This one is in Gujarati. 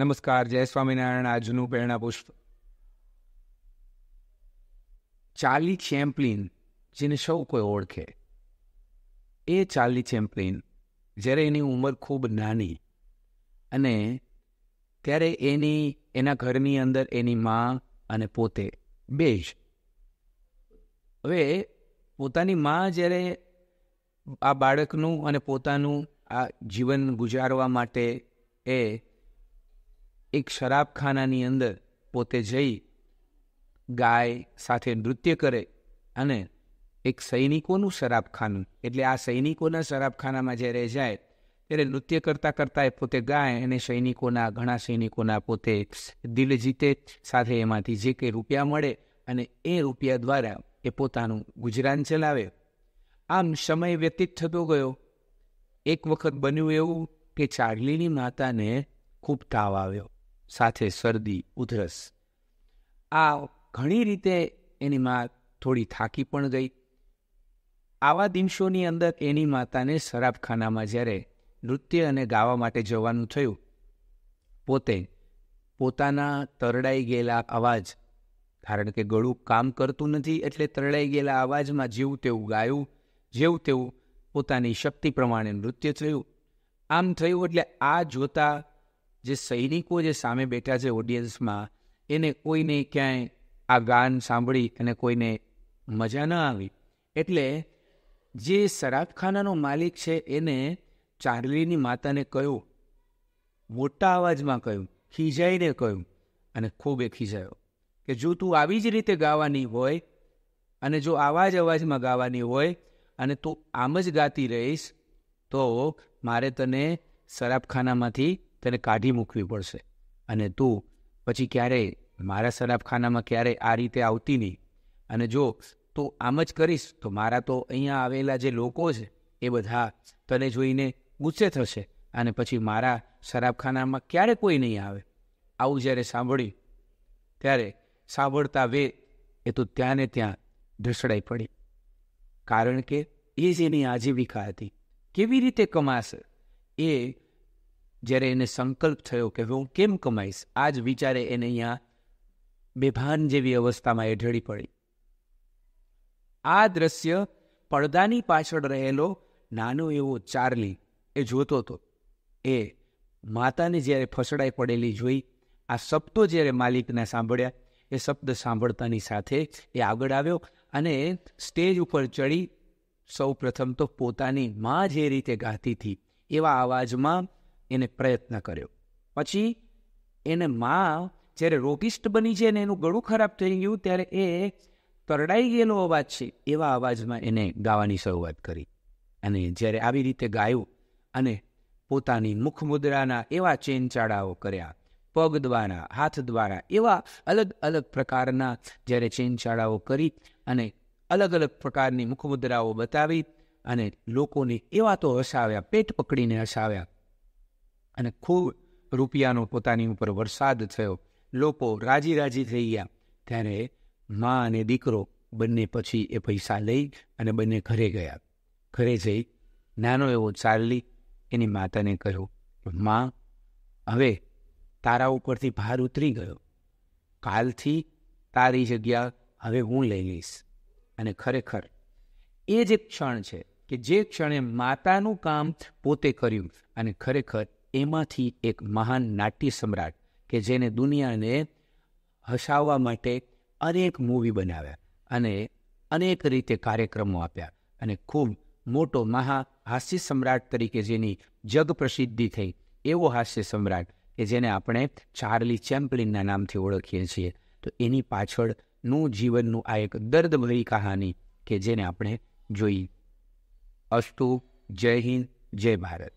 નમસ્કાર જય સ્વામિનારાયણ આજનું પ્રેરણા પુષ્પ ચાર્લી ચેમ્પલિન જેને સૌ કોઈ ઓળખે એ ચાર્લી ચેમ્પલિન જ્યારે એની ઉંમર ખૂબ નાની અને ત્યારે એની એના ઘરની અંદર એની મા અને પોતે બે જ હવે પોતાની મા જ્યારે આ બાળકનું અને પોતાનું આ જીવન ગુજારવા માટે એ એક શરાબખાનાની અંદર પોતે જઈ ગાય સાથે નૃત્ય કરે અને એક સૈનિકોનું શરાબખાનું એટલે આ સૈનિકોના શરાબખાનામાં જ્યારે જાય ત્યારે નૃત્ય કરતાં કરતાં એ પોતે ગાય અને સૈનિકોના ઘણા સૈનિકોના પોતે દિલ જીતે સાથે એમાંથી જે કંઈ રૂપિયા મળે અને એ રૂપિયા દ્વારા એ પોતાનું ગુજરાન ચલાવે આમ સમય વ્યતીત થતો ગયો એક વખત બન્યું એવું કે ચાર્લીની માતાને ખૂબ તાવ આવ્યો સાથે શરદી ઉધરસ આ ઘણી રીતે એની માં થોડી થાકી પણ ગઈ આવા દિવસોની અંદર એની માતાને શરાબખાનામાં જ્યારે નૃત્ય અને ગાવા માટે જવાનું થયું પોતે પોતાના તરડાઈ ગયેલા અવાજ કારણ કે ગળું કામ કરતું નથી એટલે તરડાઈ ગયેલા અવાજમાં જેવું તેવું ગાયું જેવું તેવું પોતાની શક્તિ પ્રમાણે નૃત્ય થયું આમ થયું એટલે આ જોતા જે સૈનિકો જે સામે બેઠા છે ઓડિયન્સમાં એને કોઈને ક્યાંય આ ગાન સાંભળી અને કોઈને મજા ન આવી એટલે જે શરાબખાનાનો માલિક છે એને ચાર્લીની માતાને કહ્યું મોટા અવાજમાં કહ્યું ખીજાઈને કહ્યું અને ખૂબ એ ખીજાયો કે જો તું આવી જ રીતે ગાવાની હોય અને જો આવા જ અવાજમાં ગાવાની હોય અને તું આમ જ ગાતી રહીશ તો મારે તને શરાબખાનામાંથી તને કાઢી મૂકવી પડશે અને તું પછી ક્યારેય મારા શરાબખાનામાં ક્યારેય આ રીતે આવતી નહીં અને જો તું આમ જ કરીશ તો મારા તો અહીંયા આવેલા જે લોકો છે એ બધા તને જોઈને ગુસ્સે થશે અને પછી મારા શરાબખાનામાં ક્યારે કોઈ નહીં આવે આવું જ્યારે સાંભળ્યું ત્યારે સાંભળતા વે એ તો ત્યાં ને ત્યાં ઢસડાઈ પડી કારણ કે એ જ એની આજીવિકા હતી કેવી રીતે કમાશે એ જ્યારે એને સંકલ્પ થયો કે હું કેમ કમાઈશ આ જ વિચારે એને અહીંયા બેભાન જેવી અવસ્થામાં એઢળી પડી આ દ્રશ્ય પડદાની પાછળ રહેલો નાનો એવો ચાર્લી એ જોતો હતો એ માતાને જ્યારે ફસડાઈ પડેલી જોઈ આ શબ્દો જ્યારે માલિકને સાંભળ્યા એ શબ્દ સાંભળતાની સાથે એ આગળ આવ્યો અને સ્ટેજ ઉપર ચડી સૌ પ્રથમ તો પોતાની માં જે રીતે ગાતી હતી એવા અવાજમાં એને પ્રયત્ન કર્યો પછી એને મા જ્યારે રોગિસ્ટ બની છે અને એનું ગળું ખરાબ થઈ ગયું ત્યારે એ તરડાઈ ગયેલો અવાજ છે એવા અવાજમાં એને ગાવાની શરૂઆત કરી અને જ્યારે આવી રીતે ગાયું અને પોતાની મુખમુદ્રાના એવા ચેનચાળાઓ કર્યા પગ દ્વારા હાથ દ્વારા એવા અલગ અલગ પ્રકારના જ્યારે ચેનચાળાઓ કરી અને અલગ અલગ પ્રકારની મુખમુદ્રાઓ બતાવી અને લોકોને એવા તો હસાવ્યા પેટ પકડીને હસાવ્યા અને ખૂબ રૂપિયાનો પોતાની ઉપર વરસાદ થયો લોકો રાજી રાજી થઈ ગયા ત્યારે મા અને દીકરો બંને પછી એ પૈસા લઈ અને બંને ઘરે ગયા ઘરે જઈ નાનો એવો ચાલલી એની માતાને કહ્યું મા હવે તારા ઉપરથી ભાર ઉતરી ગયો કાલથી તારી જગ્યા હવે હું લઈ લઈશ અને ખરેખર એ જે ક્ષણ છે કે જે ક્ષણે માતાનું કામ પોતે કર્યું અને ખરેખર એમાંથી એક મહાન નાટ્ય સમ્રાટ કે જેને દુનિયાને હસાવવા માટે અનેક મૂવી બનાવ્યા અને અનેક રીતે કાર્યક્રમો આપ્યા અને ખૂબ મોટો મહા હાસ્ય સમ્રાટ તરીકે જેની જગપ્રસિદ્ધિ થઈ એવો હાસ્ય સમ્રાટ કે જેને આપણે ચાર્લી ચેમ્પલિનના નામથી ઓળખીએ છીએ તો એની પાછળનું જીવનનું આ એક દર્દભરી કહાની કે જેને આપણે જોઈ અસ્તુ જય હિન્દ જય ભારત